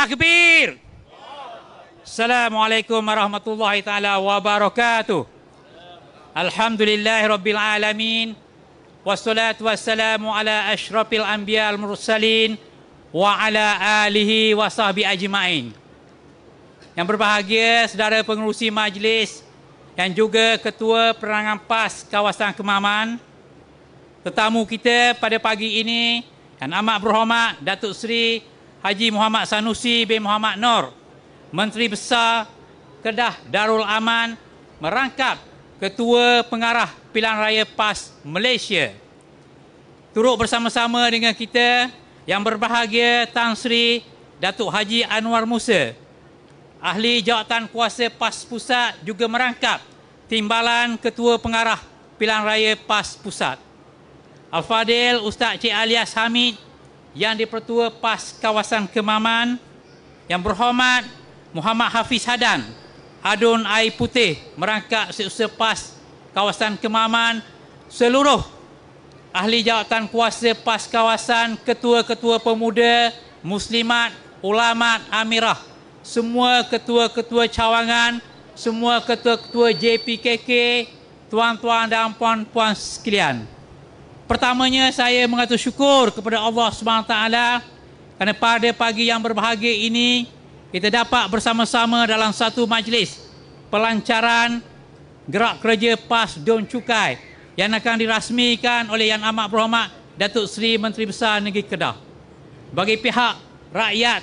takbir. Assalamualaikum warahmatullahi taala wabarakatuh. Alhamdulillah rabbil alamin. Wassalatu wassalamu ala asyrafil anbiya al mursalin wa ala alihi wa ajmain. Yang berbahagia saudara pengerusi majlis dan juga ketua perangan pas kawasan Kemaman. Tetamu kita pada pagi ini dan amat berhormat Datuk Seri Haji Muhammad Sanusi bin Muhammad Nur, Menteri Besar Kedah Darul Aman merangkap Ketua Pengarah Pilihan Raya PAS Malaysia. Turut bersama-sama dengan kita yang berbahagia Tan Sri Datuk Haji Anwar Musa, Ahli Jawatan Kuasa PAS Pusat juga merangkap Timbalan Ketua Pengarah Pilihan Raya PAS Pusat. Al-Fadil Ustaz Cik Alias Hamid yang dipertua PAS kawasan Kemaman Yang berhormat Muhammad Hafiz Hadan Adun Air Putih Merangkap setiausaha PAS kawasan Kemaman Seluruh ahli jawatan kuasa PAS kawasan Ketua-ketua pemuda Muslimat Ulamat Amirah Semua ketua-ketua cawangan Semua ketua-ketua JPKK Tuan-tuan dan puan-puan sekalian Pertamanya saya mengatur syukur kepada Allah SWT kerana pada pagi yang berbahagia ini kita dapat bersama-sama dalam satu majlis pelancaran gerak kerja PAS Don Cukai yang akan dirasmikan oleh Yang Amat Berhormat Datuk Seri Menteri Besar Negeri Kedah. Bagi pihak rakyat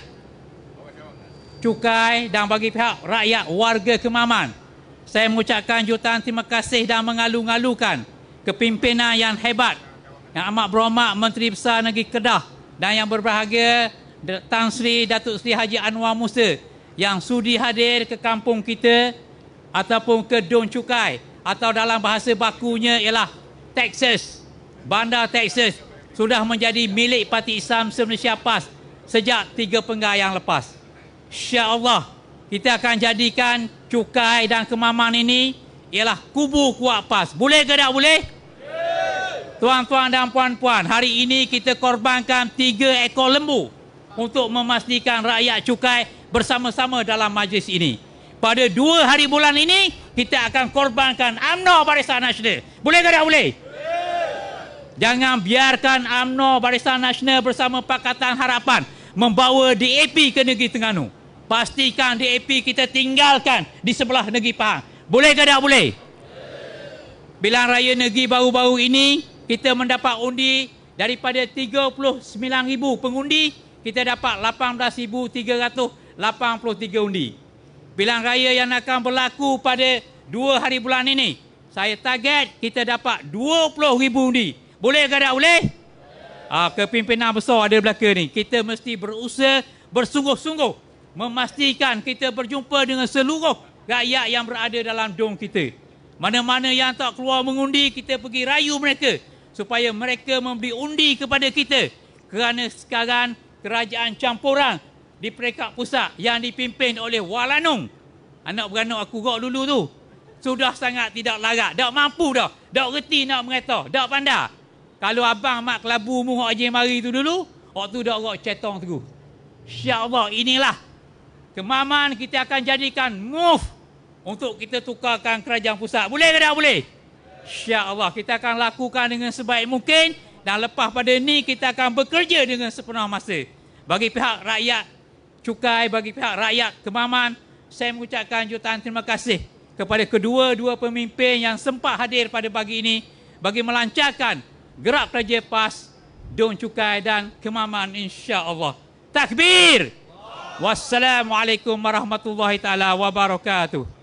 cukai dan bagi pihak rakyat warga Kemaman, saya mengucapkan jutaan terima kasih dan mengalu-alukan kepimpinan yang hebat yang amat berhormat Menteri Besar Negeri Kedah dan yang berbahagia Tan Sri Datuk Sri Haji Anwar Musa yang sudi hadir ke kampung kita ataupun ke Don Cukai atau dalam bahasa bakunya ialah Texas, Bandar Texas sudah menjadi milik Parti Islam Malaysia PAS sejak tiga penggal yang lepas. InsyaAllah kita akan jadikan cukai dan kemaman ini ialah kubu kuat PAS. Boleh ke tak boleh? Tuan-tuan dan puan-puan, hari ini kita korbankan tiga ekor lembu untuk memastikan rakyat cukai bersama-sama dalam majlis ini. Pada dua hari bulan ini, kita akan korbankan UMNO Barisan Nasional. Boleh ke tak boleh? Jangan biarkan UMNO Barisan Nasional bersama Pakatan Harapan membawa DAP ke negeri Tengganu. Pastikan DAP kita tinggalkan di sebelah negeri Pahang. Boleh ke tak boleh? Bilang raya negeri baru-baru ini, kita mendapat undi daripada 39,000 pengundi, kita dapat 18,383 undi. Pilihan raya yang akan berlaku pada dua hari bulan ini, saya target kita dapat 20,000 undi. Boleh ke tak boleh? Ha, kepimpinan besar ada belakang ini, Kita mesti berusaha bersungguh-sungguh memastikan kita berjumpa dengan seluruh rakyat yang berada dalam dom kita. Mana-mana yang tak keluar mengundi, kita pergi rayu mereka supaya mereka memberi undi kepada kita kerana sekarang kerajaan campuran di peringkat pusat yang dipimpin oleh Walanung anak beranak aku gok dulu tu sudah sangat tidak larat dak mampu dah dak reti nak mengata dak pandai kalau abang mak kelabu mu hok ajin mari tu dulu tu dak gok cetong tu insyaallah inilah kemaman kita akan jadikan move untuk kita tukarkan kerajaan pusat boleh ke tak boleh Insya Allah kita akan lakukan dengan sebaik mungkin dan lepas pada ini kita akan bekerja dengan sepenuh masa. Bagi pihak rakyat cukai, bagi pihak rakyat kemaman, saya mengucapkan jutaan terima kasih kepada kedua-dua pemimpin yang sempat hadir pada pagi ini bagi melancarkan gerak kerja PAS, DUN Cukai dan Kemaman insya Allah. Takbir! Wassalamualaikum warahmatullahi taala wabarakatuh.